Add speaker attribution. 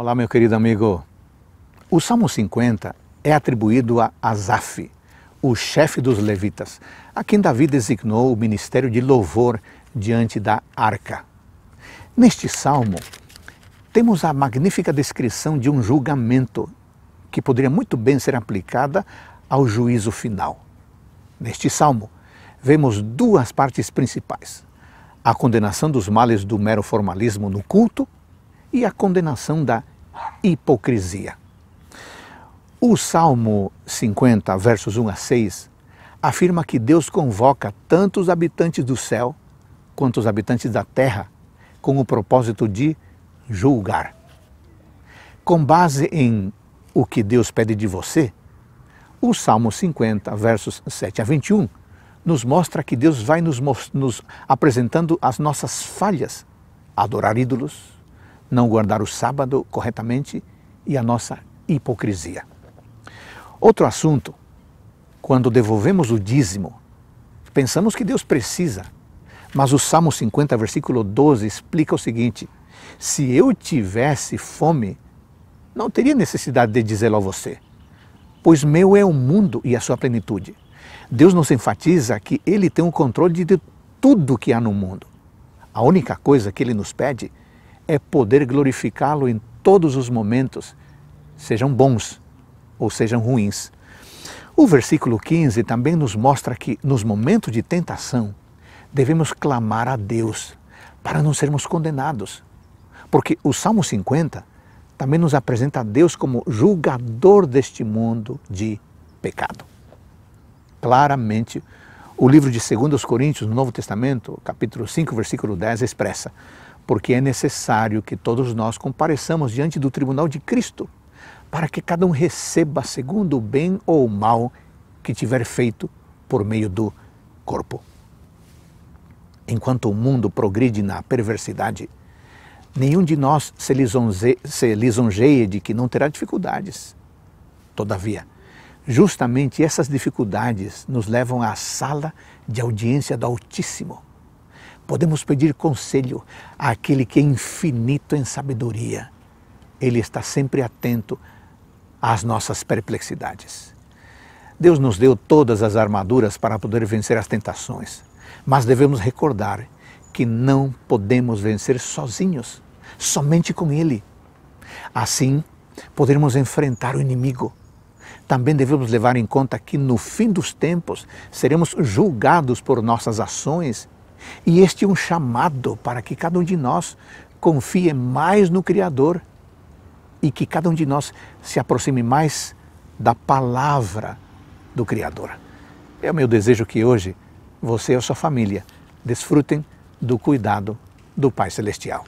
Speaker 1: Olá, meu querido amigo. O Salmo 50 é atribuído a Asaf, o chefe dos levitas, a quem Davi designou o ministério de louvor diante da arca. Neste salmo, temos a magnífica descrição de um julgamento que poderia muito bem ser aplicada ao juízo final. Neste salmo, vemos duas partes principais: a condenação dos males do mero formalismo no culto e a condenação da hipocrisia. O Salmo 50, versos 1 a 6, afirma que Deus convoca tanto os habitantes do céu quanto os habitantes da terra com o propósito de julgar. Com base em o que Deus pede de você, o Salmo 50, versos 7 a 21, nos mostra que Deus vai nos, nos apresentando as nossas falhas, adorar ídolos, não guardar o sábado corretamente e a nossa hipocrisia. Outro assunto, quando devolvemos o dízimo, pensamos que Deus precisa, mas o Salmo 50, versículo 12, explica o seguinte: Se eu tivesse fome, não teria necessidade de dizê-lo a você, pois meu é o mundo e a sua plenitude. Deus nos enfatiza que Ele tem o controle de tudo que há no mundo. A única coisa que Ele nos pede é poder glorificá-lo em todos os momentos, sejam bons ou sejam ruins. O versículo 15 também nos mostra que, nos momentos de tentação, devemos clamar a Deus para não sermos condenados. Porque o Salmo 50 também nos apresenta a Deus como julgador deste mundo de pecado. Claramente, o livro de 2 Coríntios, no Novo Testamento, capítulo 5, versículo 10, expressa: porque é necessário que todos nós compareçamos diante do tribunal de Cristo, para que cada um receba segundo o bem ou o mal que tiver feito por meio do corpo. Enquanto o mundo progride na perversidade, nenhum de nós se, lisonze, se lisonjeia de que não terá dificuldades. Todavia, justamente essas dificuldades nos levam à sala de audiência do Altíssimo Podemos pedir conselho àquele que é infinito em sabedoria. Ele está sempre atento às nossas perplexidades. Deus nos deu todas as armaduras para poder vencer as tentações, mas devemos recordar que não podemos vencer sozinhos, somente com Ele. Assim, poderemos enfrentar o inimigo. Também devemos levar em conta que no fim dos tempos seremos julgados por nossas ações e este é um chamado para que cada um de nós confie mais no Criador e que cada um de nós se aproxime mais da palavra do Criador. É o meu desejo que hoje você e a sua família desfrutem do cuidado do Pai Celestial.